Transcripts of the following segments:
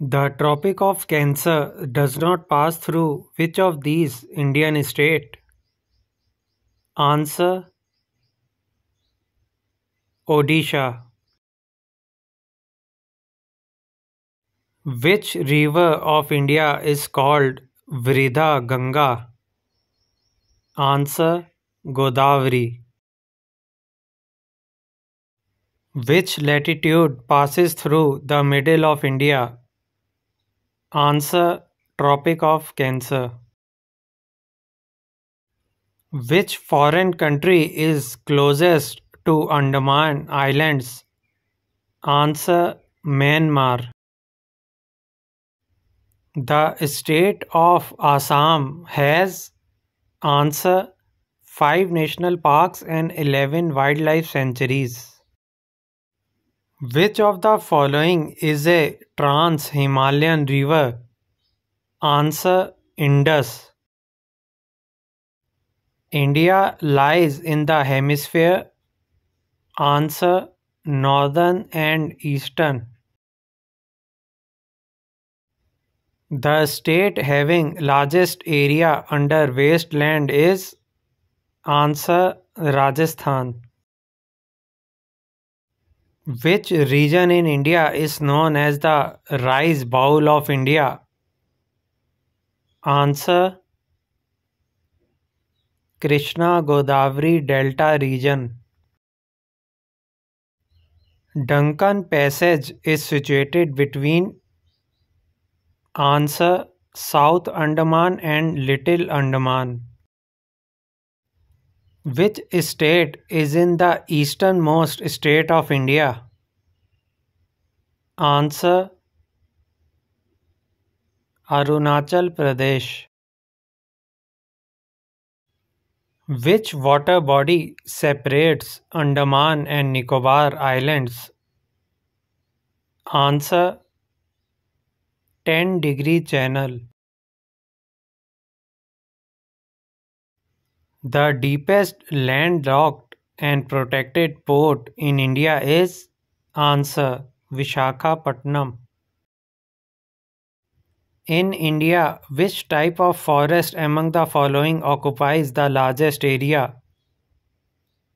The Tropic of Cancer does not pass through which of these Indian state? Answer Odisha. Which river of India is called Vridha Ganga? Answer Godavari. Which latitude passes through the middle of India Answer Tropic of Cancer. Which foreign country is closest to Andaman Islands? Answer Myanmar. The state of Assam has answer 5 national parks and 11 wildlife sanctuaries. Which of the following is a trans Himalayan river? Answer Indus. India lies in the hemisphere. Answer Northern and Eastern. The state having largest area under wasteland is answer Rajasthan. Which region in India is known as the rice bowl of India? Answer Krishna Godavari Delta region. Duncan Passage is situated between Answer South Andaman and Little Andaman. Which state is in the easternmost state of India? Answer Arunachal Pradesh. Which water body separates Andaman and Nicobar Islands? Answer 10 degree channel. The deepest landlocked and protected port in India is answer Vishakhapatnam. In India, which type of forest among the following occupies the largest area?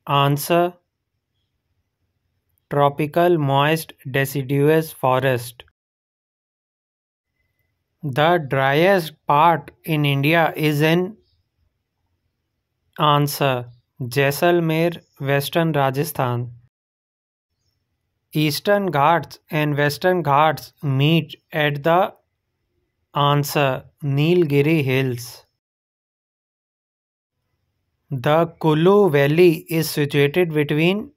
Answer Tropical moist deciduous forest. The driest part in India is in Answer Jaisalmer, Western Rajasthan. Eastern Ghats and Western Ghats meet at the Answer Nilgiri Hills. The Kulu Valley is situated between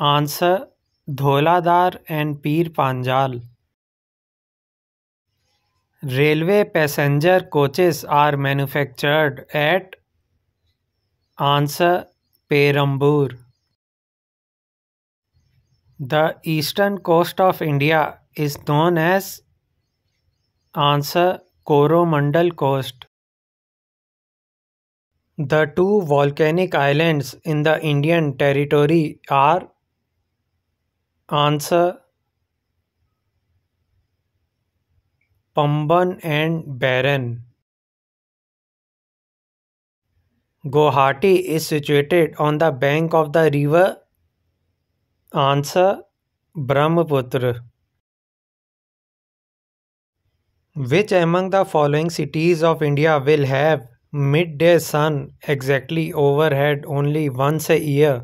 Answer, Dholadar, and Pir Panjal. Railway passenger coaches are manufactured at Answer Perambur The eastern coast of India is known as Answer Coromandel Coast. The two volcanic islands in the Indian Territory are Answer Pamban and Baran. Guwahati is situated on the bank of the river Answer: Brahmaputra. Which among the following cities of India will have midday sun exactly overhead only once a year?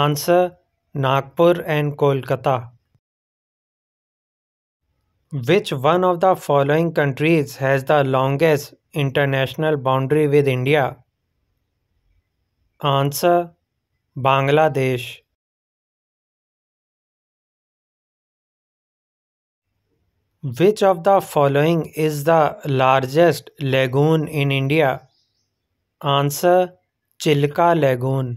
Answer Nagpur and Kolkata. Which one of the following countries has the longest international boundary with India answer Bangladesh which of the following is the largest lagoon in India answer Chilka lagoon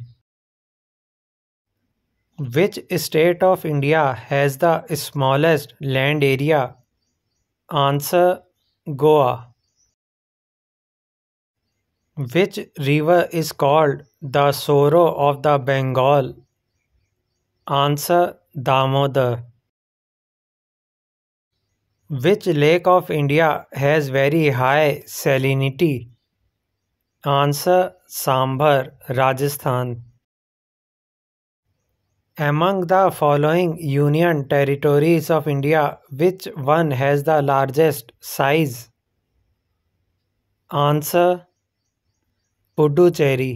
which state of India has the smallest land area answer Goa Which river is called the Sorrow of the Bengal? Answer Damodar. Which lake of India has very high salinity? Answer Sambar, Rajasthan. Among the following union territories of India, which one has the largest size? Answer Puducherry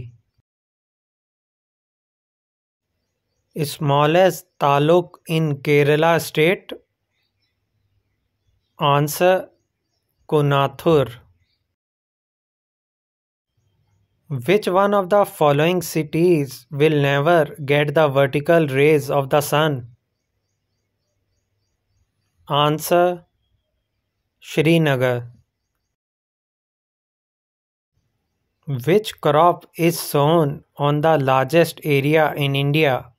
smallest taluk in Kerala state answer Kunnathur which one of the following cities will never get the vertical rays of the sun answer Srinagar Which crop is sown on the largest area in India?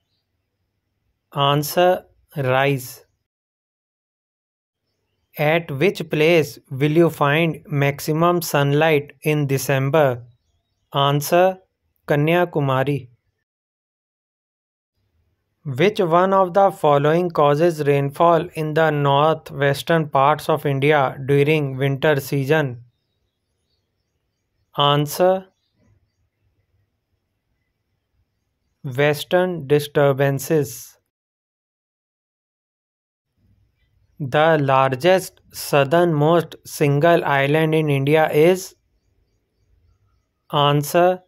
Answer Rice. At which place will you find maximum sunlight in December? Answer Kanyakumari. Which one of the following causes rainfall in the northwestern parts of India during winter season? Answer Western disturbances. The largest southernmost single island in India is Answer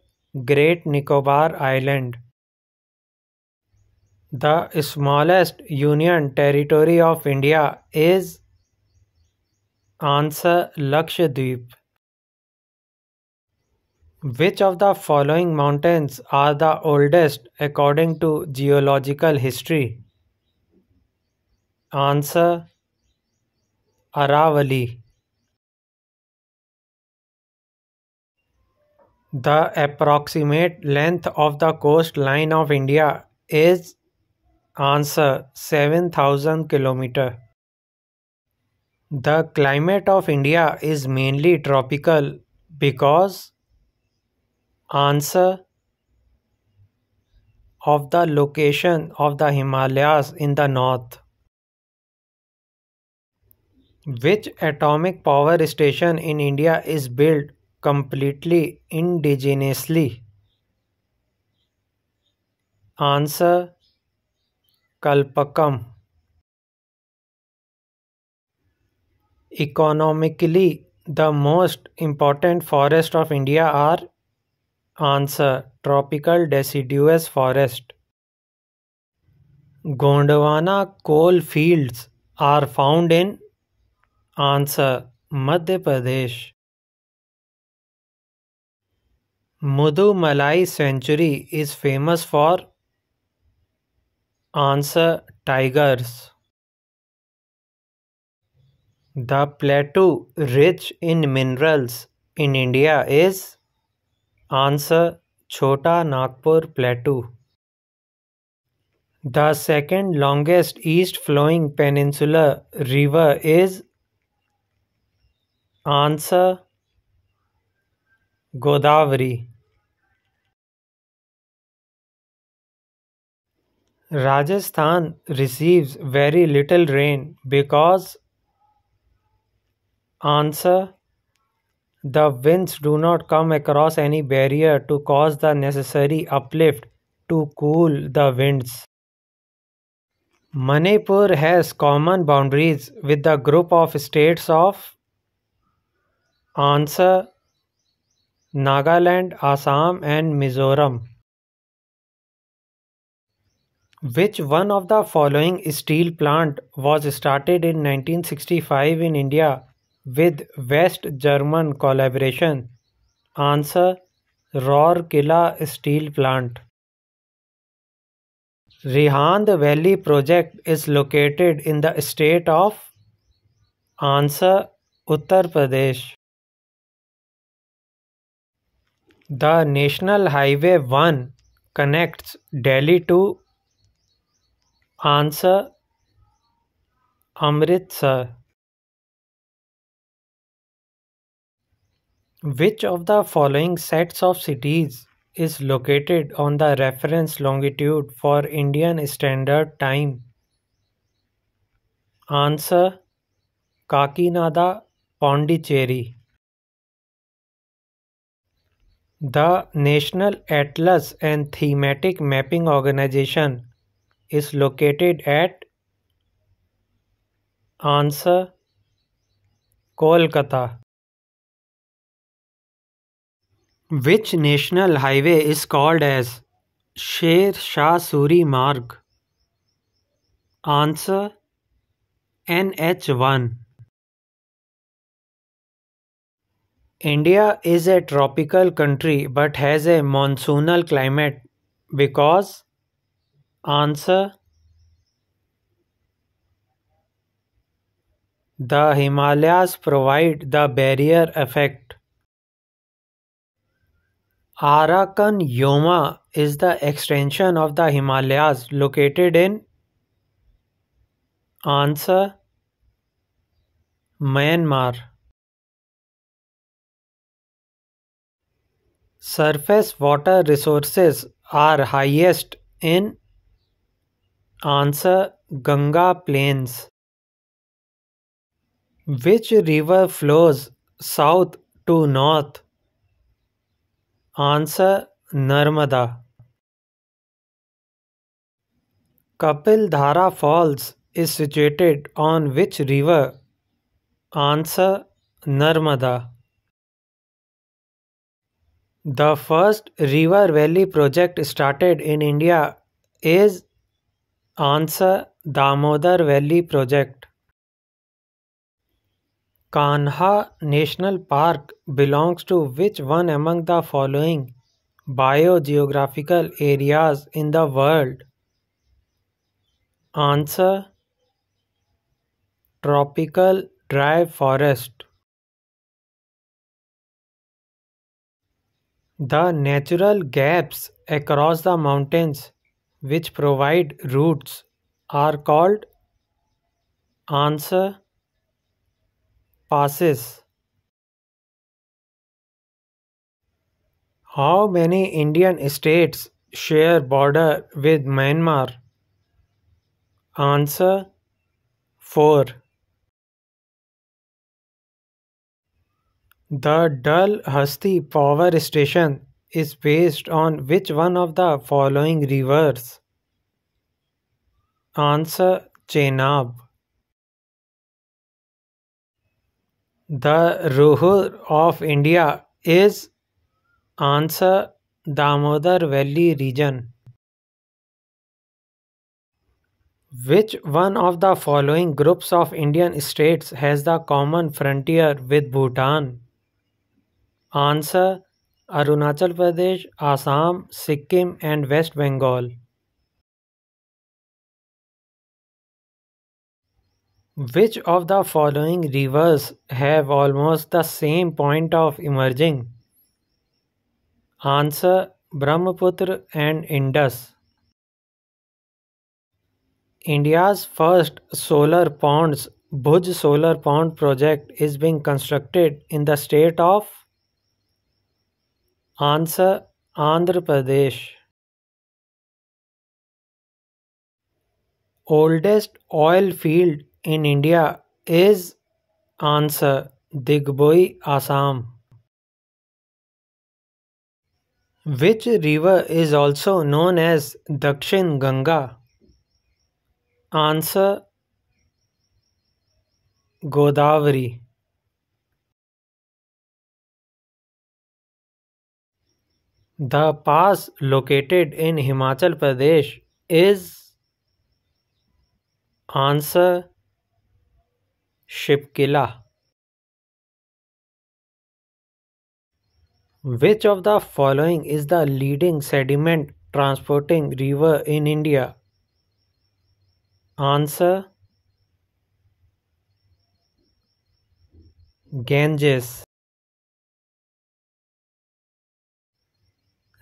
Great Nicobar Island. The smallest union territory of India is Answer Lakshadweep. Which of the following mountains are the oldest according to geological history? Answer Aravali. The approximate length of the coastline of India is answer 7000 km. The climate of India is mainly tropical because answer of the location of the Himalayas in the north. Which atomic power station in India is built completely indigenously? Answer Kalpakam. Economically, the most important forests of India are Answer Tropical deciduous forest. Gondwana coal fields are found in Answer Madhya Pradesh. Mudumalai Sanctuary is famous for Answer Tigers. The plateau rich in minerals in India is Answer Chota Nagpur Plateau. The second longest east flowing peninsular river is Answer Godavari. Rajasthan receives very little rain because Answer the winds do not come across any barrier to cause the necessary uplift to cool the winds. Manipur has common boundaries with the group of states of answer: Nagaland, Assam, and Mizoram. Which one of the following steel plant was started in 1965 in India with West German collaboration answer Rourkela steel plant Rihand valley project is located in the state of answer Uttar Pradesh the national highway one connects Delhi to answer Amritsar Which of the following sets of cities is located on the reference longitude for Indian Standard Time? Answer Kakinada, Pondicherry. The National Atlas and Thematic Mapping Organization is located at Answer Kolkata. Which national highway is called as Sher Shah Suri Marg? Answer NH1 India is a tropical country but has a monsoonal climate because answer the Himalayas provide the barrier effect Arakan-Yoma is the extension of the Himalayas located in answer Myanmar. Surface water resources are highest in answer Ganga Plains. Which river flows south to north? Answer Narmada. Kapil Dhara Falls is situated on which river? Answer Narmada. The first river valley project started in India is Answer Damodar Valley Project. Kanha National Park belongs to which one among the following biogeographical areas in the world? Answer Tropical dry forest. The natural gaps across the mountains which provide routes are called Answer passes. How many Indian states share border with Myanmar? Answer 4. The Dal Hasti power station is based on which one of the following rivers? Answer Chenab. The Ruhr of India is Ansa Damodar Valley region. Which one of the following groups of Indian states has the common frontier with Bhutan? Answer Arunachal Pradesh, Assam, Sikkim, and West Bengal. Which of the following rivers have almost the same point of emerging? Answer Brahmaputra and Indus. India's first solar ponds, Bhuj Solar Pond project is being constructed in the state of Answer Andhra Pradesh. Oldest oil field in India is answer Digboi Assam. Which river is also known as Dakshin Ganga? Answer Godavari. The pass located in Himachal Pradesh is answer Shipkila. Which of the following is the leading sediment transporting river in India? Answer Ganges.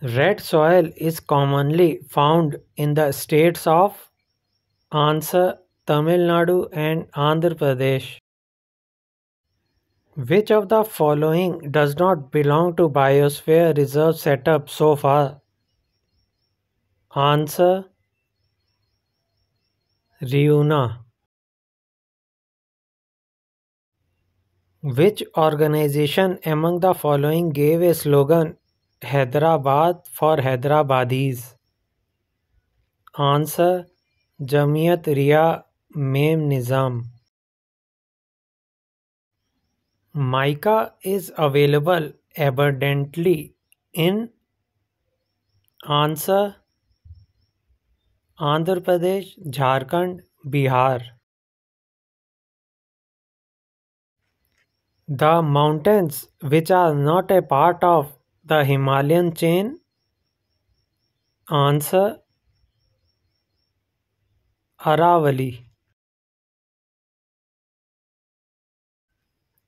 Red soil is commonly found in the states of Answer Tamil Nadu and Andhra Pradesh. Which of the following does not belong to biosphere reserve setup so far? Answer Riuna. Which organization among the following gave a slogan Hyderabad for Hyderabadis? Answer Jamiat riya मेम Nizam mica is available abundantly in answer Andhra Pradesh Jharkhand Bihar the mountains which are not a part of the Himalayan chain answer Aravalli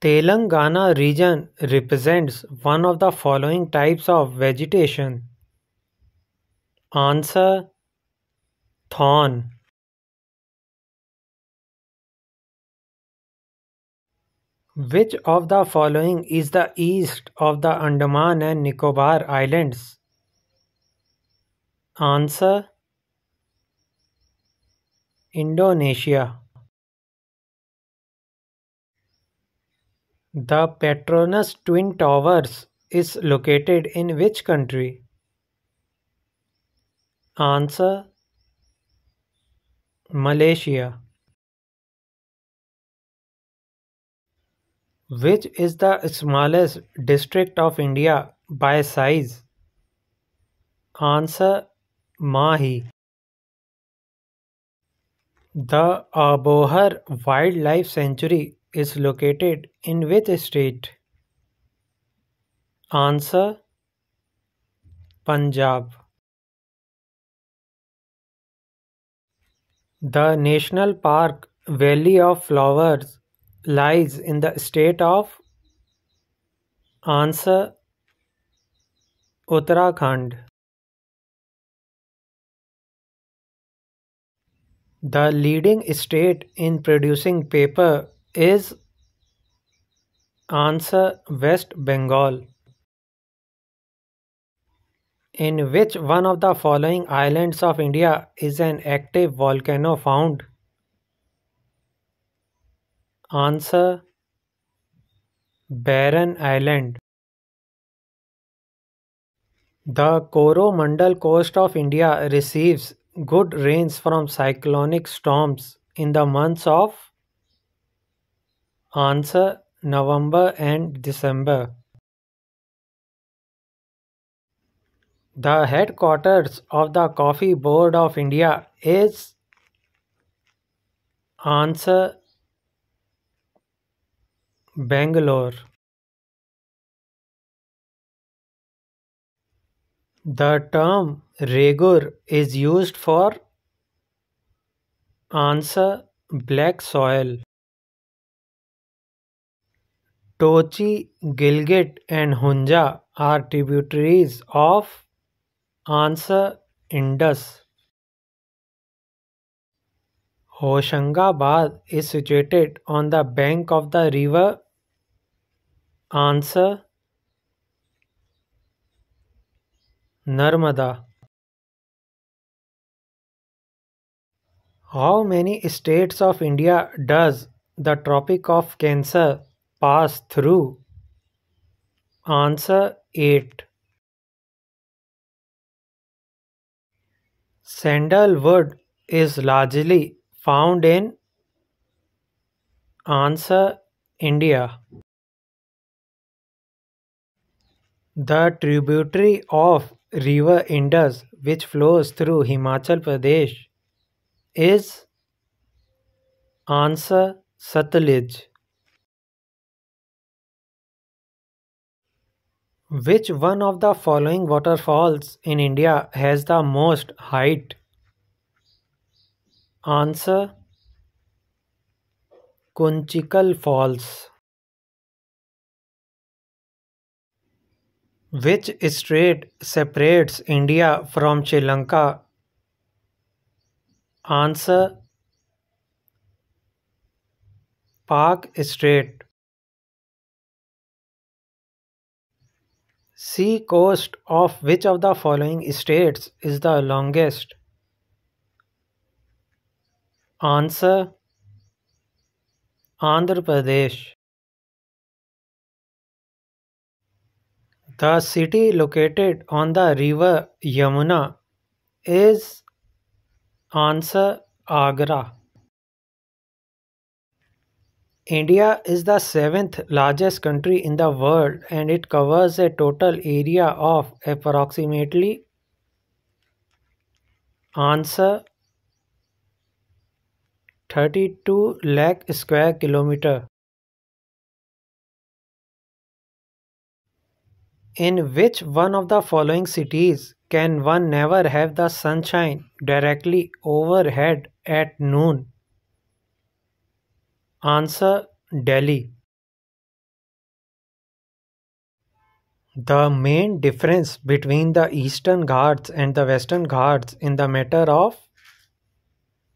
Telangana region represents one of the following types of vegetation. Answer Thorn Which of the following is the east of the Andaman and Nicobar Islands? Answer Indonesia The Petronas Twin Towers is located in which country? Answer Malaysia. Which is the smallest district of India by size? Answer Mahi. The Abohar Wildlife Sanctuary is located in which state? Answer Punjab. The national park Valley of Flowers lies in the state of Answer Uttarakhand. The leading state in producing paper is answer West Bengal. In which one of the following islands of India is an active volcano found? Answer Barren Island. The Coromandel coast of India receives good rains from cyclonic storms in the months of Answer: November and December. The headquarters of the Coffee Board of India is Answer Bangalore. The term Regur is used for Answer Black Soil. Tochi, Gilgit and Hunza are tributaries of Answer Indus. Hoshangabad is situated on the bank of the river Answer. Narmada. How many states of India does the Tropic of Cancer pass through? Answer 8. Sandalwood is largely found in Answer India. The tributary of river Indus which flows through Himachal Pradesh is Answer Satluj. Which one of the following waterfalls in India has the most height? Answer Kunchikal Falls. Which strait separates India from Sri Lanka? Answer Park Strait. Sea coast of which of the following states is the longest? Answer Andhra Pradesh. The city located on the river Yamuna is answer Agra. India is the seventh largest country in the world and it covers a total area of approximately answer 32 lakh square kilometer in which one of the following cities can one never have the sunshine directly overhead at noon Answer Delhi. The main difference between the Eastern Ghats and the Western Ghats in the matter of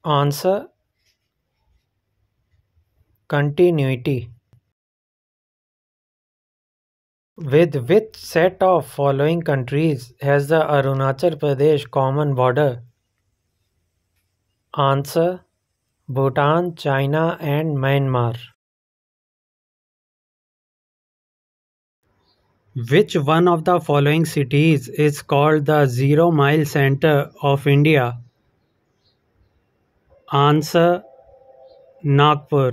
answer continuity. With which set of following countries has the Arunachal Pradesh common border? Answer Bhutan, China and Myanmar. Which one of the following cities is called the Zero Mile Center of India? Answer Nagpur.